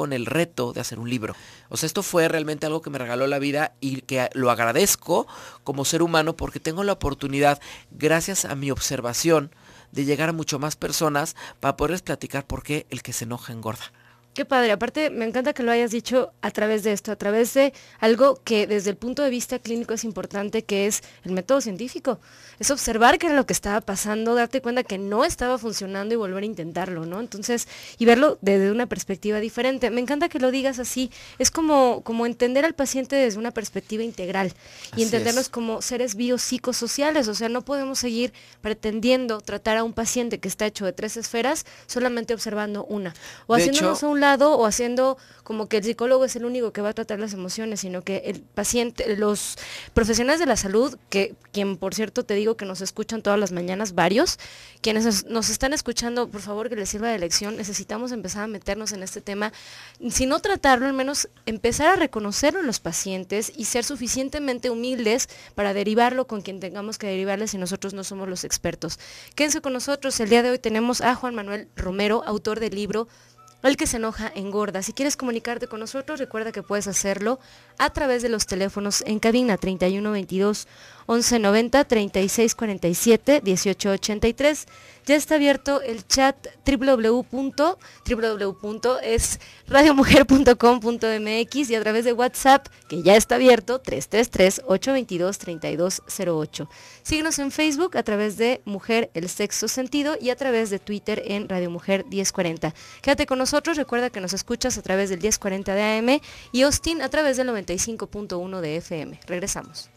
con el reto de hacer un libro. O sea, esto fue realmente algo que me regaló la vida y que lo agradezco como ser humano porque tengo la oportunidad, gracias a mi observación, de llegar a mucho más personas para poderles platicar por qué el que se enoja engorda padre, aparte me encanta que lo hayas dicho a través de esto, a través de algo que desde el punto de vista clínico es importante, que es el método científico. Es observar qué era lo que estaba pasando, darte cuenta que no estaba funcionando y volver a intentarlo, ¿no? Entonces, y verlo desde una perspectiva diferente. Me encanta que lo digas así. Es como, como entender al paciente desde una perspectiva integral y entendernos como seres biopsicosociales. O sea, no podemos seguir pretendiendo tratar a un paciente que está hecho de tres esferas solamente observando una o haciéndonos a un lado o haciendo como que el psicólogo es el único que va a tratar las emociones, sino que el paciente, los profesionales de la salud, que quien por cierto te digo que nos escuchan todas las mañanas, varios, quienes nos están escuchando, por favor que les sirva de lección, necesitamos empezar a meternos en este tema, si no tratarlo, al menos empezar a reconocerlo en los pacientes y ser suficientemente humildes para derivarlo con quien tengamos que derivarle si nosotros no somos los expertos. Quédense con nosotros, el día de hoy tenemos a Juan Manuel Romero, autor del libro el que se enoja engorda. Si quieres comunicarte con nosotros, recuerda que puedes hacerlo a través de los teléfonos en cabina 3122 1190 3647 1883. Ya está abierto el chat www. y a través de WhatsApp, que ya está abierto, 333-822-3208. Síguenos en Facebook a través de Mujer el Sexo Sentido y a través de Twitter en Radio Mujer 1040. Quédate con nosotros, recuerda que nos escuchas a través del 1040 de AM y Austin a través del 95.1 de FM. Regresamos.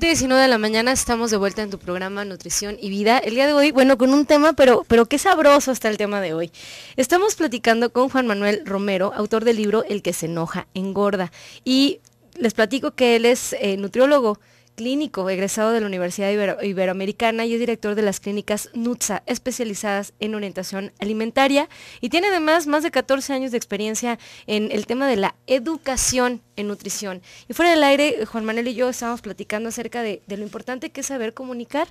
19 de la mañana estamos de vuelta en tu programa Nutrición y Vida. El día de hoy, bueno, con un tema, pero, pero qué sabroso está el tema de hoy. Estamos platicando con Juan Manuel Romero, autor del libro El que se enoja engorda. Y les platico que él es eh, nutriólogo clínico egresado de la Universidad Iberoamericana y es director de las clínicas NUTSA, especializadas en orientación alimentaria. Y tiene además más de 14 años de experiencia en el tema de la educación en nutrición. Y fuera del aire, Juan Manuel y yo estábamos platicando acerca de, lo importante que es saber comunicar,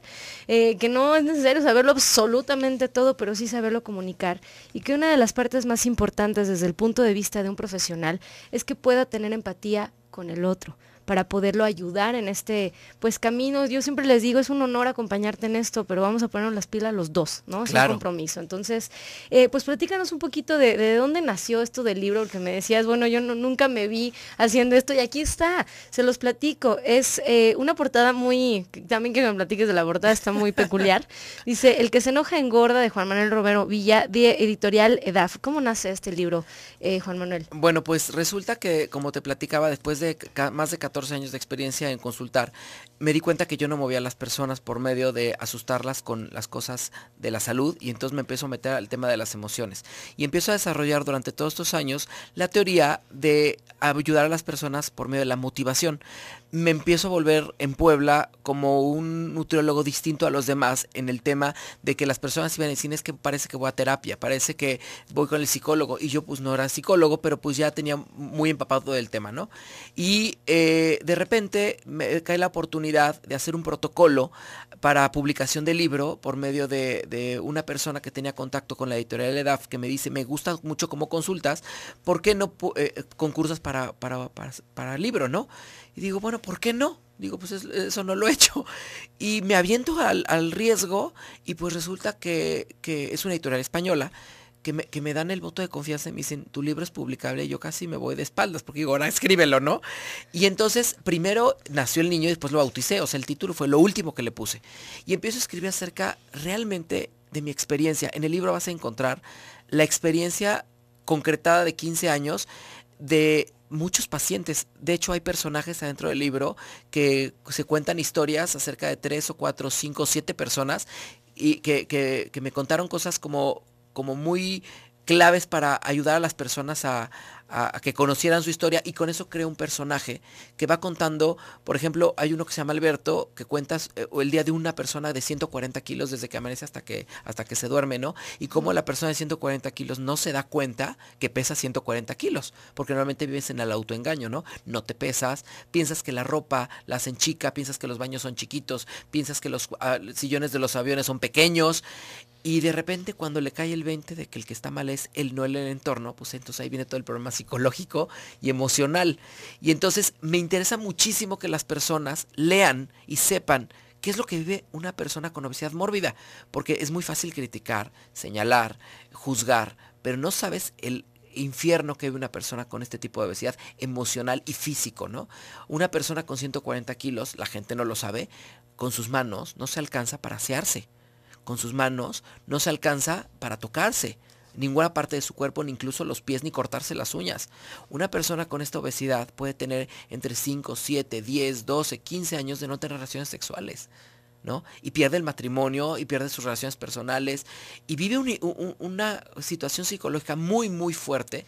eh, que no es necesario saberlo absolutamente todo, pero sí saberlo comunicar. Y que una de las partes más importantes desde el punto de vista de un profesional es que pueda tener empatía con el otro para poderlo ayudar en este pues camino. Yo siempre les digo, es un honor acompañarte en esto, pero vamos a poner las pilas los dos, ¿no? Es un compromiso. Entonces, eh, pues platícanos un poquito de, de, dónde nació esto del libro, porque me decías, bueno, yo nunca me vi haciendo esto y aquí está, se los platico. Es eh, una portada muy, también que me platiques de la portada, está muy peculiar. Dice, El que se enoja engorda de Juan Manuel Romero Villa, editorial EDAF. ¿Cómo nace este libro, eh, Juan Manuel? Bueno, pues resulta que, como te platicaba, después de más de 14 años de experiencia en consultar me di cuenta que yo no movía a las personas por medio de asustarlas con las cosas de la salud y entonces me empiezo a meter al tema de las emociones. Y empiezo a desarrollar durante todos estos años la teoría de ayudar a las personas por medio de la motivación. Me empiezo a volver en Puebla como un nutriólogo distinto a los demás en el tema de que las personas iban a decir es que parece que voy a terapia, parece que voy con el psicólogo. Y yo pues no era psicólogo, pero pues ya tenía muy empapado del tema, ¿no? Y eh, de repente me cae la oportunidad de hacer un protocolo para publicación de libro por medio de, una persona que tenía contacto con la editorial EDAF que me dice, me gusta mucho como consultas, ¿por qué no concursos eh, concursas para, para, para, libro, no? Y digo, bueno, ¿por qué no? Digo, pues eso no lo he hecho. Y me aviento al, riesgo y pues resulta que, que es una editorial española que me, dan el voto de confianza y me dicen, tu libro es publicable, y yo casi me voy de espaldas, porque digo, ahora escríbelo, ¿no? Y entonces, primero nació el niño y después lo bauticé, o sea, el título fue lo último que le puse. Y empiezo a escribir acerca realmente de mi experiencia. En el libro vas a encontrar la experiencia concretada de 15 años de muchos pacientes. De hecho, hay personajes adentro del libro que se cuentan historias acerca de tres o 4, 5, siete personas y que me contaron cosas como como muy claves para ayudar a las personas a, que conocieran su historia y con eso crea un personaje que va contando, por ejemplo, hay uno que se llama Alberto, que cuentas eh, el día de una persona de 140 kilos desde que amanece hasta que, hasta que se duerme, ¿no? Y cómo la persona de 140 kilos no se da cuenta que pesa 140 kilos, porque normalmente vives en el autoengaño, ¿no? No te pesas, piensas que la ropa la hacen chica, piensas que los baños son chiquitos, piensas que los ah, sillones de los aviones son pequeños y de repente cuando le cae el 20 de que el que está mal es el no el entorno, pues entonces ahí viene todo el problema psicológico y emocional. Y entonces me interesa muchísimo que las personas lean y sepan qué es lo que vive una persona con obesidad mórbida, porque es muy fácil criticar, señalar, juzgar, pero no sabes el infierno que vive una persona con este tipo de obesidad emocional y físico, ¿no? Una persona con 140 kilos, la gente no lo sabe, con sus manos no se alcanza para asearse con sus manos no se alcanza para tocarse ninguna parte de su cuerpo, ni incluso los pies, ni cortarse las uñas. Una persona con esta obesidad puede tener entre 5, 7, 10, 12, 15 años de no tener relaciones sexuales. ¿No? Y pierde el matrimonio y pierde sus relaciones personales y vive una situación psicológica muy, muy fuerte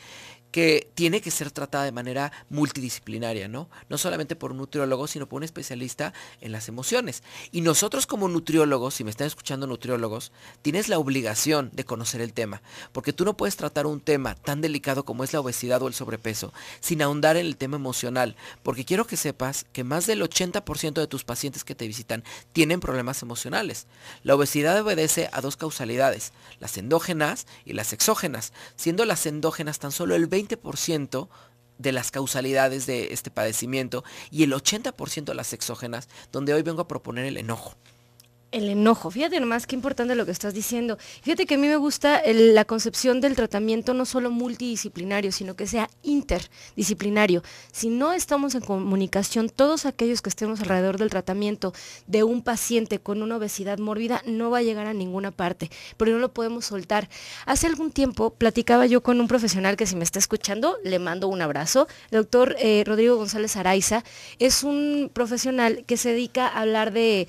que tiene que ser tratada de manera multidisciplinaria, ¿no? No solamente por un nutriólogo, sino por un especialista en las emociones. Y nosotros como nutriólogos, si me están escuchando nutriólogos, tienes la obligación de conocer el tema, porque tú no puedes tratar un tema tan delicado como es la obesidad o el sobrepeso sin ahondar en el tema emocional, porque quiero que sepas que más del 80% de tus pacientes que te visitan tienen problemas emocionales. La obesidad obedece a dos causalidades, las endógenas y las exógenas, siendo las endógenas tan solo el 20 20% de las causalidades de este padecimiento y el 80% de las exógenas, donde hoy vengo a proponer el enojo. El enojo, fíjate nomás qué importante lo que estás diciendo. Fíjate que a mí me gusta la concepción del tratamiento no solo multidisciplinario, sino que sea interdisciplinario. Si no estamos en comunicación, todos aquellos que estemos alrededor del tratamiento de un paciente con una obesidad mórbida no va a llegar a ninguna parte, pero no lo podemos soltar. Hace algún tiempo platicaba yo con un profesional que si me está escuchando, le mando un abrazo, el doctor eh, Rodrigo González Araiza, es un profesional que se dedica a hablar de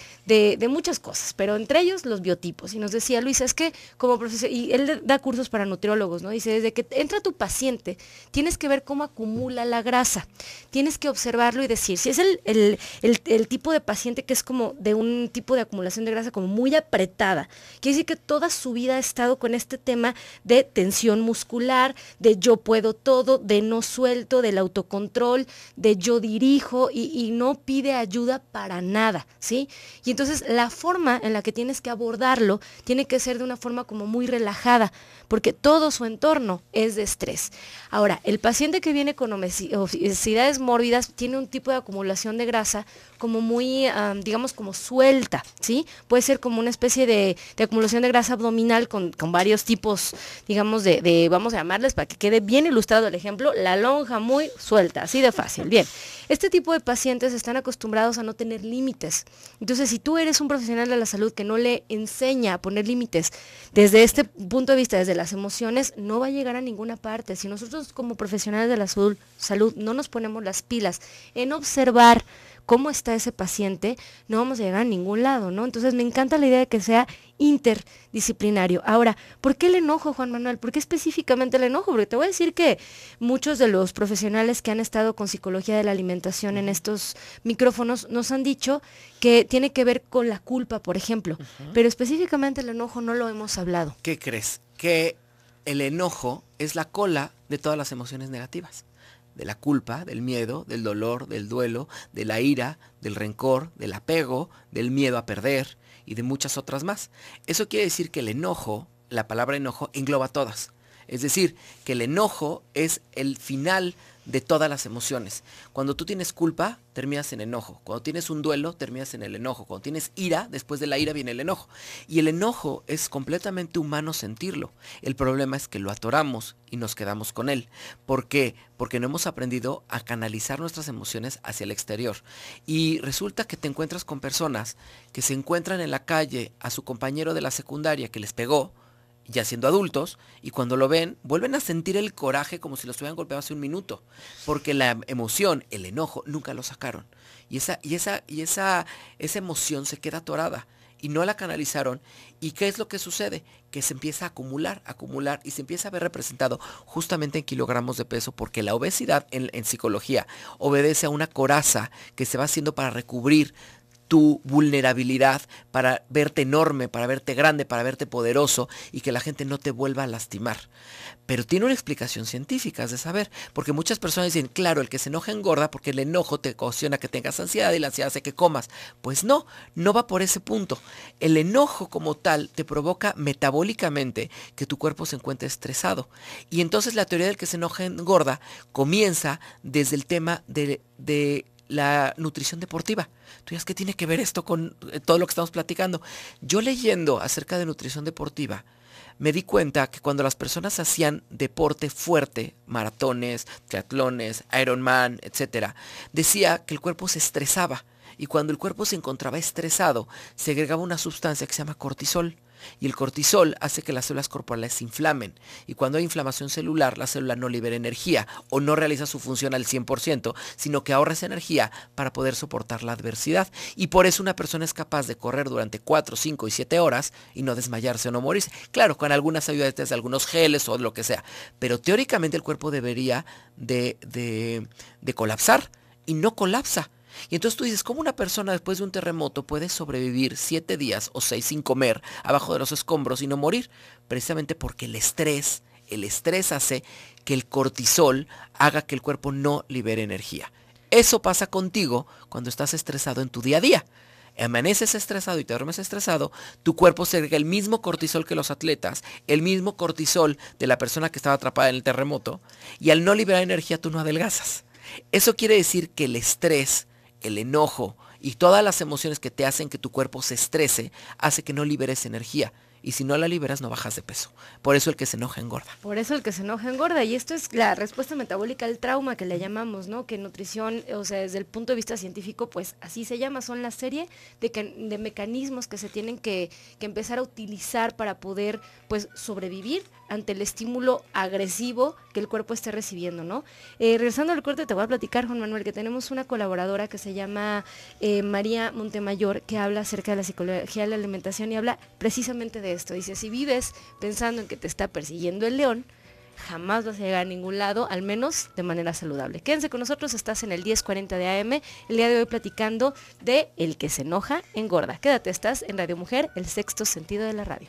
muchas cosas pero entre ellos los biotipos. Y nos decía Luis, es que como profesor, y él da cursos para nutriólogos, ¿no? Dice, desde que entra tu paciente, tienes que ver cómo acumula la grasa, tienes que observarlo y decir, si es el, tipo de paciente que es como de un tipo de acumulación de grasa como muy apretada, quiere decir que toda su vida ha estado con este tema de tensión muscular, de yo puedo todo, de no suelto, del autocontrol, de yo dirijo y, y no pide ayuda para nada, ¿sí? Y entonces la forma en la que tienes que abordarlo tiene que ser de una forma como muy relajada, porque todo su entorno es de estrés. Ahora, el paciente que viene con obesidades mórbidas tiene un tipo de acumulación de grasa como muy, digamos, como suelta, ¿sí? Puede ser como una especie de, acumulación de grasa abdominal con, con varios tipos, digamos, de, de, vamos a llamarles para que quede bien ilustrado el ejemplo, la lonja muy suelta, así de fácil. Bien, este tipo de pacientes están acostumbrados a no tener límites. Entonces, si tú eres un profesional a la salud, que no le enseña a poner límites desde este punto de vista, desde las emociones, no va a llegar a ninguna parte. Si nosotros como profesionales de la salud no nos ponemos las pilas en observar, cómo está ese paciente, no vamos a llegar a ningún lado, ¿no? Entonces me encanta la idea de que sea interdisciplinario. Ahora, ¿por qué el enojo, Juan Manuel? ¿Por qué específicamente el enojo? Porque te voy a decir que muchos de los profesionales que han estado con psicología de la alimentación en estos micrófonos nos han dicho que tiene que ver con la culpa, por ejemplo, pero específicamente el enojo no lo hemos hablado. ¿Qué crees? Que el enojo es la cola de todas las emociones negativas de la culpa, del miedo, del dolor, del duelo, de la ira, del rencor, del apego, del miedo a perder y de muchas otras más. Eso quiere decir que el enojo, la palabra enojo, engloba todas. Es decir, que el enojo es el final de todas las emociones. Cuando tú tienes culpa, terminas en enojo. Cuando tienes un duelo, terminas en el enojo. Cuando tienes ira, después de la ira viene el enojo. Y el enojo es completamente humano sentirlo. El problema es que lo atoramos y nos quedamos con él. ¿Por qué? Porque no hemos aprendido a canalizar nuestras emociones hacia el exterior. Y resulta que te encuentras con personas que se encuentran en la calle a su compañero de la secundaria que les pegó, ya siendo adultos, y cuando lo ven, vuelven a sentir el coraje como si los hubieran golpeado hace un minuto, porque la emoción, el enojo, nunca lo sacaron. Y esa, y esa, y esa, esa emoción se queda atorada y no la canalizaron. ¿Y qué es lo que sucede? Que se empieza a acumular, acumular y se empieza a ver representado justamente en kilogramos de peso, porque la obesidad en, en psicología obedece a una coraza que se va haciendo para recubrir tu vulnerabilidad para verte enorme, para verte grande, para verte poderoso y que la gente no te vuelva a lastimar. Pero tiene una explicación científica, de saber, porque muchas personas dicen, claro, el que se enoja engorda porque el enojo te ocasiona que tengas ansiedad y la ansiedad hace que comas. Pues no, no va por ese punto. El enojo como tal te provoca metabólicamente que tu cuerpo se encuentre estresado. Y entonces la teoría del que se enoja engorda comienza desde el tema de, de la nutrición deportiva. Tú dirás, ¿qué tiene que ver esto con eh, todo lo que estamos platicando? Yo leyendo acerca de nutrición deportiva, me di cuenta que cuando las personas hacían deporte fuerte, maratones, triatlones, Ironman, etc., decía que el cuerpo se estresaba. Y cuando el cuerpo se encontraba estresado, segregaba una sustancia que se llama cortisol y el cortisol hace que las células corporales se inflamen. Y cuando hay inflamación celular, la célula no libera energía o no realiza su función al 100%, sino que ahorra esa energía para poder soportar la adversidad. Y por eso una persona es capaz de correr durante 4, 5 y 7 horas y no desmayarse o no morirse. Claro, con algunas ayudas de algunos geles o lo que sea. Pero teóricamente el cuerpo debería de, de, de colapsar y no colapsa. Y entonces tú dices, ¿cómo una persona después de un terremoto puede sobrevivir siete días o seis sin comer abajo de los escombros y no morir? Precisamente porque el estrés, el estrés hace que el cortisol haga que el cuerpo no libere energía. Eso pasa contigo cuando estás estresado en tu día a día. Amaneces estresado y te duermes estresado, tu cuerpo segrega el mismo cortisol que los atletas, el mismo cortisol de la persona que estaba atrapada en el terremoto, y al no liberar energía tú no adelgazas. Eso quiere decir que el estrés el enojo y todas las emociones que te hacen que tu cuerpo se estrese, hace que no liberes energía y si no la liberas no bajas de peso. Por eso el que se enoja engorda. Por eso el que se enoja engorda y esto es la respuesta metabólica al trauma que le llamamos, ¿no? Que nutrición, o sea, desde el punto de vista científico, pues así se llama, son la serie de, de mecanismos que se tienen que, empezar a utilizar para poder pues sobrevivir ante el estímulo agresivo que el cuerpo esté recibiendo, ¿no? Eh, regresando al corte te voy a platicar, Juan Manuel, que tenemos una colaboradora que se llama eh, María Montemayor que habla acerca de la psicología de la alimentación y habla precisamente de esto. Dice, si vives pensando en que te está persiguiendo el león, jamás vas a llegar a ningún lado, al menos de manera saludable. Quédense con nosotros, estás en el 1040 de AM, el día de hoy platicando de El que se enoja engorda. Quédate, estás en Radio Mujer, el sexto sentido de la radio.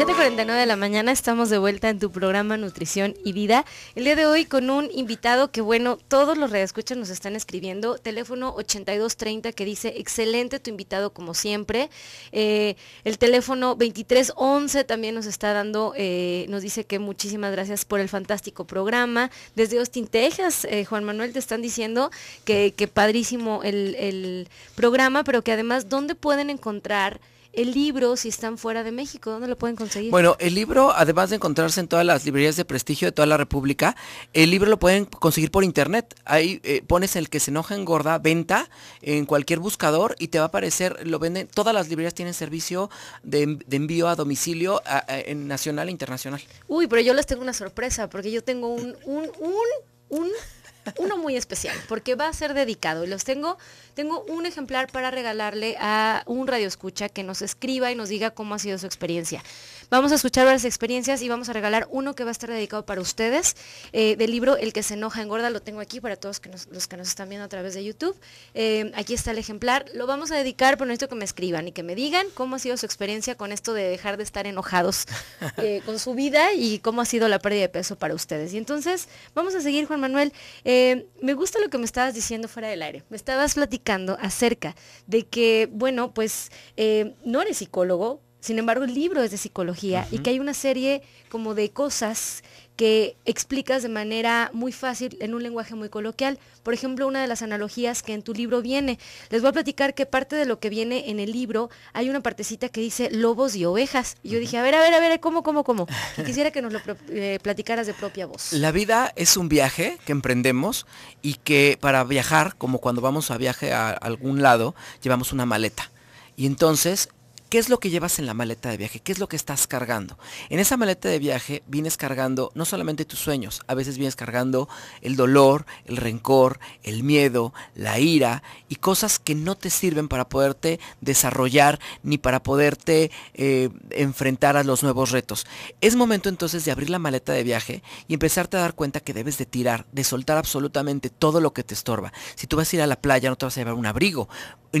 7.49 de la mañana estamos de vuelta en tu programa Nutrición y Vida. El día de hoy con un invitado que, bueno, todos los redescuchas nos están escribiendo. Teléfono 8230 que dice, excelente tu invitado como siempre. Eh, el teléfono 2311 también nos está dando, eh, nos dice que muchísimas gracias por el fantástico programa. Desde Austin, Texas, eh, Juan Manuel, te están diciendo que, padrísimo el, el programa, pero que además, ¿dónde pueden encontrar? el libro si están fuera de México? ¿Dónde lo pueden conseguir? Bueno, el libro, además de encontrarse en todas las librerías de prestigio de toda la República, el libro lo pueden conseguir por internet. Ahí eh, pones el que se enoja engorda, venta, en cualquier buscador y te va a aparecer, lo venden, todas las librerías tienen servicio de, envío a domicilio nacional e internacional. Uy, pero yo les tengo una sorpresa, porque yo tengo un, un, un, un uno muy especial, porque va a ser dedicado. Y los tengo, tengo un ejemplar para regalarle a un escucha que nos escriba y nos diga cómo ha sido su experiencia. Vamos a escuchar varias experiencias y vamos a regalar uno que va a estar dedicado para ustedes eh, del libro El que se enoja engorda. Lo tengo aquí para todos los que nos están viendo a través de YouTube. Eh, aquí está el ejemplar. Lo vamos a dedicar, pero necesito que me escriban y que me digan cómo ha sido su experiencia con esto de dejar de estar enojados eh, con su vida y cómo ha sido la pérdida de peso para ustedes. Y entonces vamos a seguir, Juan Manuel. me gusta lo que me estabas diciendo fuera del aire. Me estabas platicando acerca de que, bueno, pues no eres psicólogo, sin embargo el libro es de psicología y que hay una serie como de cosas que explicas de manera muy fácil en un lenguaje muy coloquial. Por ejemplo, una de las analogías que en tu libro viene. Les voy a platicar que parte de lo que viene en el libro hay una partecita que dice lobos y ovejas. Y yo dije, a ver, a ver, a ver, ¿cómo, cómo, cómo? Y quisiera que nos lo eh, platicaras de propia voz. La vida es un viaje que emprendemos y que para viajar, como cuando vamos a viaje a algún lado, llevamos una maleta. Y entonces ¿Qué es lo que llevas en la maleta de viaje? ¿Qué es lo que estás cargando? En esa maleta de viaje vienes cargando no solamente tus sueños, a veces vienes cargando el dolor, el rencor, el miedo, la ira y cosas que no te sirven para poderte desarrollar ni para poderte eh, enfrentar a los nuevos retos. Es momento entonces de abrir la maleta de viaje y empezarte a dar cuenta que debes de tirar, de soltar absolutamente todo lo que te estorba. Si tú vas a ir a la playa no te vas a llevar un abrigo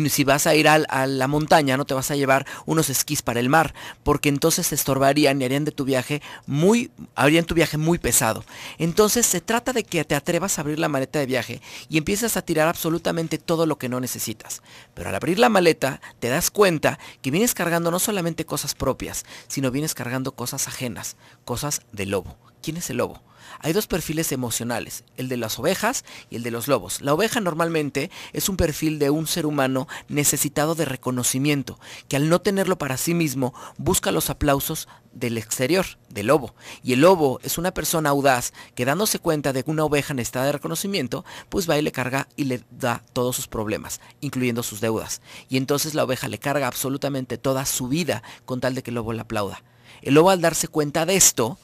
si vas a ir a, la montaña, no te vas a llevar unos esquís para el mar, porque entonces te estorbarían y harían de tu viaje muy, harían tu viaje muy pesado. Entonces se trata de que te atrevas a abrir la maleta de viaje y empiezas a tirar absolutamente todo lo que no necesitas. Pero al abrir la maleta te das cuenta que vienes cargando no solamente cosas propias, sino vienes cargando cosas ajenas, cosas de lobo. ¿Quién es el lobo? Hay dos perfiles emocionales, el de las ovejas y el de los lobos. La oveja normalmente es un perfil de un ser humano necesitado de reconocimiento, que al no tenerlo para sí mismo busca los aplausos del exterior, del lobo. Y el lobo es una persona audaz que dándose cuenta de que una oveja necesita de reconocimiento, pues va y le carga y le da todos sus problemas, incluyendo sus deudas. Y entonces la oveja le carga absolutamente toda su vida con tal de que el lobo la aplauda. El lobo al darse cuenta de esto,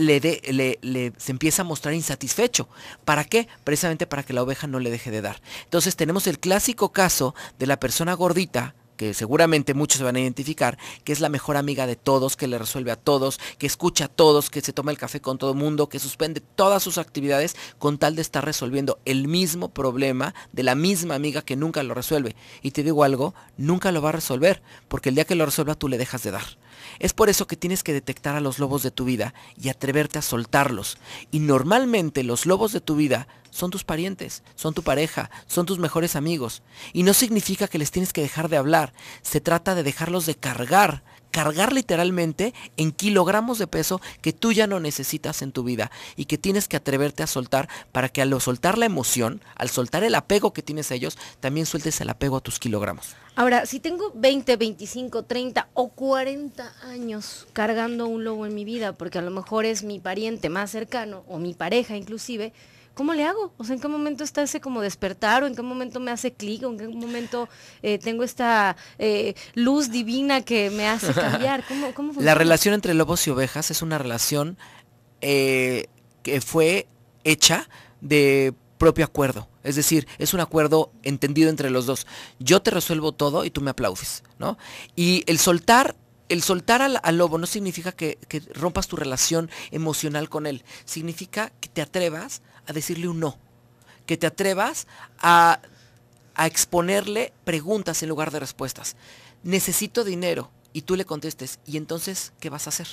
le, le, se empieza a mostrar insatisfecho. ¿Para qué? Precisamente para que la oveja no le deje de dar. Entonces tenemos el clásico caso de la persona gordita que seguramente muchos se van a identificar, que es la mejor amiga de todos, que le resuelve a todos, que escucha a todos, que se toma el café con todo el mundo, que suspende todas sus actividades con tal de estar resolviendo el mismo problema de la misma amiga que nunca lo resuelve. Y te digo algo, nunca lo va a resolver, porque el día que lo resuelva tú le dejas de dar. Es por eso que tienes que detectar a los lobos de tu vida y atreverte a soltarlos. Y normalmente los lobos de tu vida son tus parientes, son tu pareja, son tus mejores amigos. Y no significa que les tienes que dejar de hablar, se trata de dejarlos de cargar cargar literalmente en kilogramos de peso que tú ya no necesitas en tu vida y que tienes que atreverte a soltar para que al soltar la emoción, al soltar el apego que tienes a ellos, también sueltes el apego a tus kilogramos. Ahora, si tengo 20, 25, 30 o 40 años cargando un lobo en mi vida, porque a lo mejor es mi pariente más cercano o mi pareja inclusive, ¿cómo le hago? O sea, ¿en qué momento está ese como despertar o en qué momento me hace clic o en qué momento eh, tengo esta eh, luz divina que me hace cambiar? ¿Cómo, La relación entre lobos y ovejas es una relación eh, que fue hecha de propio acuerdo. Es decir, es un acuerdo entendido entre los dos. Yo te resuelvo todo y tú me aplaudes, ¿no? Y el soltar el soltar al, lobo no significa que, rompas tu relación emocional con él, significa que te atrevas a decirle un no, que te atrevas a, a exponerle preguntas en lugar de respuestas. Necesito dinero y tú le contestes, ¿y entonces qué vas a hacer?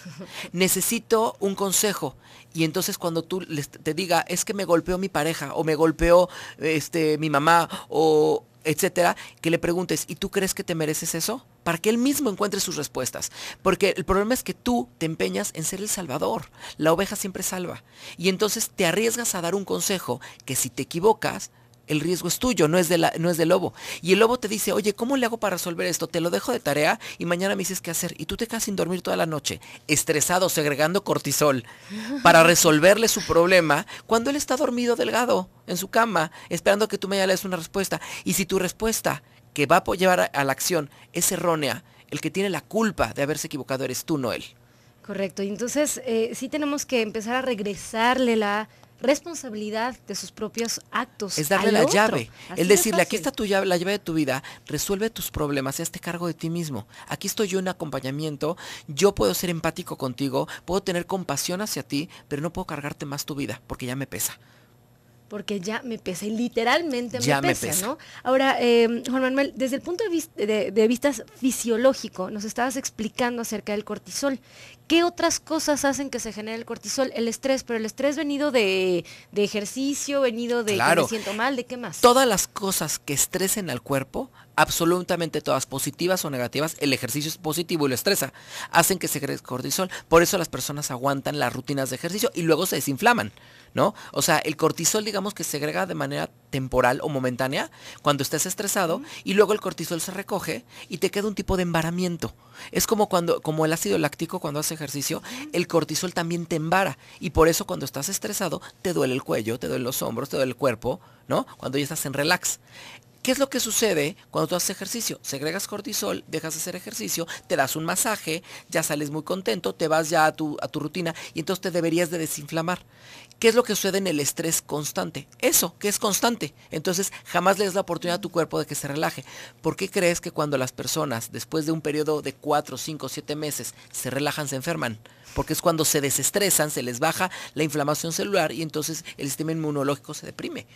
Necesito un consejo. Y entonces cuando tú te diga, es que me golpeó mi pareja o me golpeó este, mi mamá o etcétera, que le preguntes, ¿y tú crees que te mereces eso? para que él mismo encuentre sus respuestas. Porque el problema es que tú te empeñas en ser el salvador. La oveja siempre salva. Y entonces te arriesgas a dar un consejo que si te equivocas, el riesgo es tuyo, no es, de la, no es del lobo. Y el lobo te dice, oye, ¿cómo le hago para resolver esto? Te lo dejo de tarea y mañana me dices qué hacer. Y tú te quedas sin dormir toda la noche, estresado, segregando cortisol, para resolverle su problema cuando él está dormido delgado en su cama, esperando que tú me des una respuesta. Y si tu respuesta que va a llevar a, la acción es errónea. El que tiene la culpa de haberse equivocado eres tú, no él. Correcto. Y entonces eh, sí tenemos que empezar a regresarle la responsabilidad de sus propios actos. Es darle la llave. el es decirle, aquí está la llave de tu vida, resuelve tus problemas, hazte cargo de ti mismo. Aquí estoy yo en acompañamiento, yo puedo ser empático contigo, puedo tener compasión hacia ti, pero no puedo cargarte más tu vida porque ya me pesa porque ya me pesa literalmente me, pesa, ¿no? Ahora, em, Juan Manuel, desde el punto de de vista fisiológico, nos estabas explicando acerca del cortisol, ¿Qué otras cosas hacen que se genere el cortisol? El estrés, pero el estrés venido de, de ejercicio, venido de que me siento mal, ¿de qué más? Todas las cosas que estresen al cuerpo, absolutamente todas, positivas o negativas, el ejercicio es positivo y lo estresa, hacen que se el cortisol. Por eso las personas aguantan las rutinas de ejercicio y luego se desinflaman, ¿no? O sea, el cortisol, digamos que se agrega de manera temporal o momentánea cuando estás estresado y luego el cortisol se recoge y te queda un tipo de embaramiento. Es como cuando, como el ácido láctico cuando hace ejercicio, el cortisol también te embara. Y por eso cuando estás estresado, te duele el cuello, te duele los hombros, te duele el cuerpo, ¿no? Cuando ya estás en relax. ¿Qué es lo que sucede cuando tú haces ejercicio? Segregas cortisol, dejas de hacer ejercicio, te das un masaje, ya sales muy contento, te vas ya a tu, rutina y entonces te deberías de desinflamar. ¿Qué es lo que sucede en el estrés constante? Eso, que es constante. Entonces jamás le das la oportunidad a tu cuerpo de que se relaje. ¿Por qué crees que cuando las personas, después de un periodo de 4, 5, 7 meses, se relajan, se enferman? Porque es cuando se desestresan, se les baja la inflamación celular y entonces el sistema inmunológico se deprime.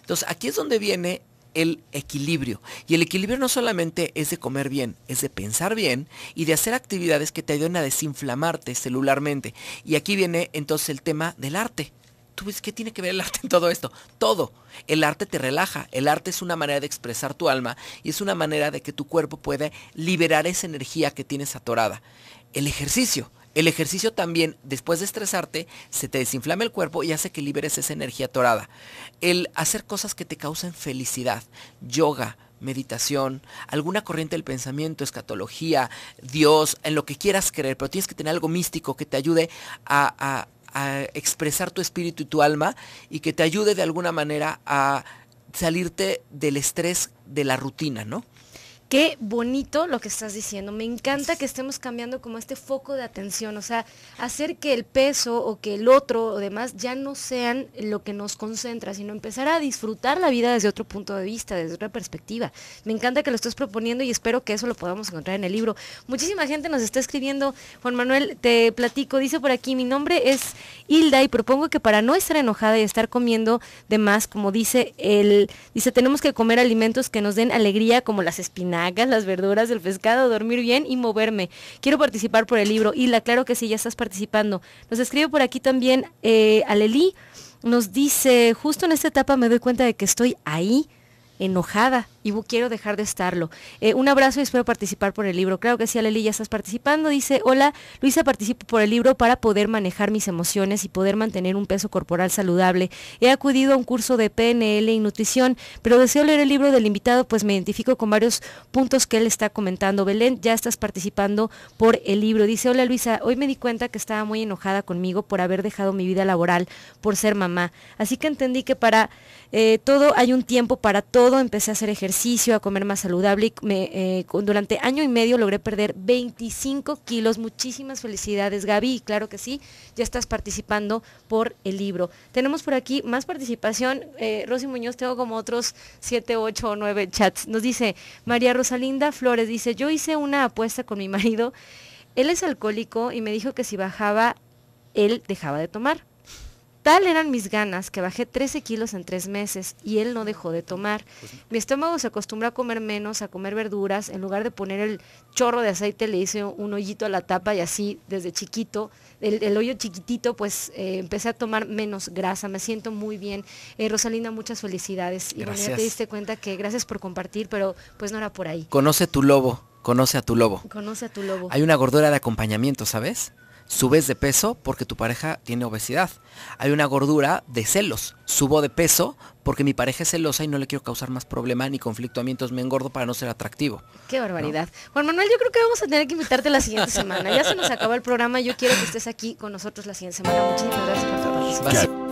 Entonces aquí es donde viene el equilibrio. Y el equilibrio no solamente es de comer bien, es de pensar bien y de hacer actividades que te ayuden a desinflamarte celularmente. Y aquí viene entonces el tema del arte. ¿Tú ves qué tiene que ver el arte en todo esto? Todo. El arte te relaja. El arte es una manera de expresar tu alma y es una manera de que tu cuerpo puede liberar esa energía que tienes atorada. El ejercicio el ejercicio también, después de estresarte, se te desinflama el cuerpo y hace que liberes esa energía atorada. El hacer cosas que te causen felicidad, yoga, meditación, alguna corriente del pensamiento, escatología, Dios, en lo que quieras creer, pero tienes que tener algo místico que te ayude a expresar tu espíritu y tu alma y que te ayude de alguna manera a salirte del estrés de la rutina, ¿no? Qué bonito lo que estás diciendo. Me encanta que estemos cambiando como este foco de atención, o sea, hacer que el peso o que el otro o demás ya no sean lo que nos concentra, sino empezar a disfrutar la vida desde otro punto de vista, desde otra perspectiva. Me encanta que lo estés proponiendo y espero que eso lo podamos encontrar en el libro. Muchísima gente nos está escribiendo. Juan Manuel, te platico, dice por aquí, mi nombre es Hilda y propongo que para no estar enojada y estar comiendo de más, como dice él, dice, tenemos que comer alimentos que nos den alegría como las espinas hagan las verduras, el pescado, dormir bien y moverme. Quiero participar por el libro. y la claro que sí, ya estás participando. Nos escribe por aquí también eh, Aleli, Nos dice, justo en esta etapa me doy cuenta de que estoy ahí, enojada y quiero dejar de estarlo. Eh, un abrazo y espero participar por el libro. Creo que sí, Aleli, ya estás participando. Dice, hola, Luisa, participo por el libro para poder manejar mis emociones y poder mantener un peso corporal saludable. He acudido a un curso de PNL y nutrición, pero deseo leer el libro del invitado, pues me identifico con varios puntos que él está comentando. Belén, ya estás participando por el libro. Dice, hola Luisa, hoy me di cuenta que estaba muy enojada conmigo por haber dejado mi vida laboral, por ser mamá. Así que entendí que para eh, todo hay un tiempo para todo, empecé a hacer ejercicio a comer más saludable. Eh, durante año y medio logré perder 25 kilos. Muchísimas felicidades, Gaby. claro que sí, ya estás participando por el libro. Tenemos por aquí más participación. Eh, Rosy Muñoz, tengo como otros 7, 8 o 9 chats. Nos dice María Rosalinda Flores, dice, yo hice una apuesta con mi marido. Él es alcohólico y me dijo que si bajaba, él dejaba de tomar. Tal eran mis ganas que bajé 13 kilos en tres meses y él no dejó de tomar. Pues Mi estómago se acostumbró a comer menos, a comer verduras. En lugar de poner el chorro de aceite le hice un hoyito a la tapa y así desde chiquito, el, hoyo chiquitito, pues eh, empecé a tomar menos grasa. Me siento muy bien. Eh, Rosalinda, muchas felicidades. Y ya te diste cuenta que gracias por compartir, pero pues no era por ahí. Conoce tu lobo. Conoce a tu lobo. Conoce a tu lobo. Hay una gordura de acompañamiento, ¿sabes? subes de peso porque tu pareja tiene obesidad. Hay una gordura de celos. Subo de peso porque mi pareja es celosa y no le quiero causar más problema ni conflicto a mí, me engordo para no ser atractivo. Qué barbaridad. Juan Manuel, yo creo que vamos a tener que invitarte la siguiente semana. Ya se nos acaba el programa. Yo quiero que estés aquí con nosotros la siguiente semana. Muchísimas gracias por tu